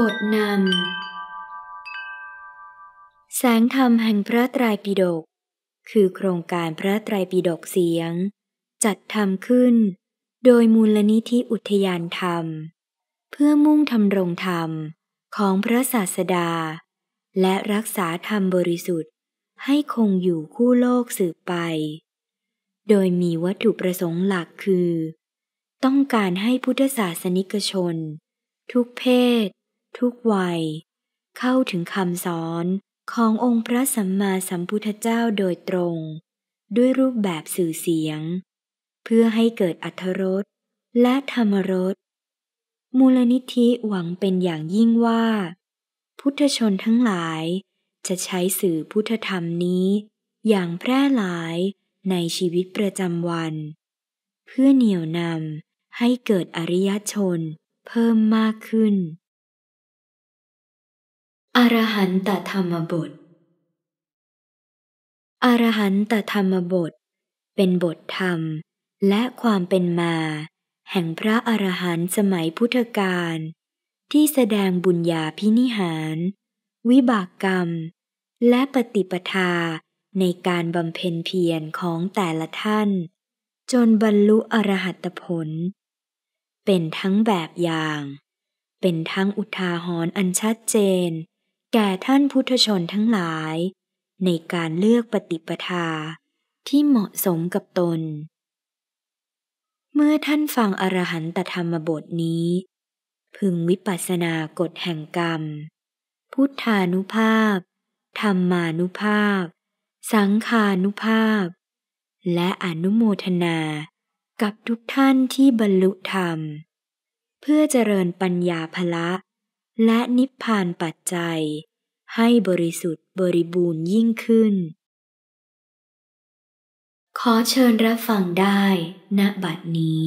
บทนำ แสงธรรมแห่งพระตรยปิฎกคือโครงการพระตรยปิฎกเสียง จัดทำขึ้นโดยมูลนิธิอุทยานธรรม เพื่อมุ่งทำรงธรรมของพระศาสดา และรักษาธรรมบริสุทธิ์ให้คงอยู่คู่โลกสืบไป โดยมีวัตถุประสงค์หลักคือ ต้องการให้พุทธศาสนิกชน ทุกเพศทุกวัยเข้าถึงคำสอนขององค์พระสัมมาสัมพุทธเจ้าโดยตรง ด้วยรูปแบบสื่อเสียงเพื่อให้เกิดอัธรสและธรรมรสมูลนิธิหวังเป็นอย่างยิ่งว่า พุทธชนทั้งหลายจะใช้สื่อพุทธธรรมนี้ อย่างแพร่หลายในชีวิตประจำวัน เพื่อเหนี่ยวนำให้เกิดอริยชนเพิ่มมากขึ้นอรหันตธรรมบทอรหันตธรรมบท เป็นบทธรรมและความเป็นมา แห่งพระอรหันต์สมัยพุทธกาลที่แสดงบุญญาพินิหาร วิบากกรรมและปฏิปทาในการบำเพ็ญเพียรของแต่ละท่าน จนบรรลุอรหัตผล เป็นทั้งแบบอย่าง เป็นทั้งอุทาหรณ์อันชัดเจนแก่ท่านพุทธชนทั้งหลายในการเลือกปฏิปทาที่เหมาะสมกับตน เมื่อท่านฟังอรหันตธรรมบทนี้ พึงวิปัสสนากฎแห่งกรรม พุทธานุภาพ ธรรมานุภาพ สังขานุภาพ และอนุโมทนากับทุกท่านที่บรรลุธรรม เพื่อเจริญปัญญาพละและนิพพานปัจจัย ให้บริสุทธิ์บริบูรณ์ยิ่งขึ้น ขอเชิญรับฟังได้ณบัดนี้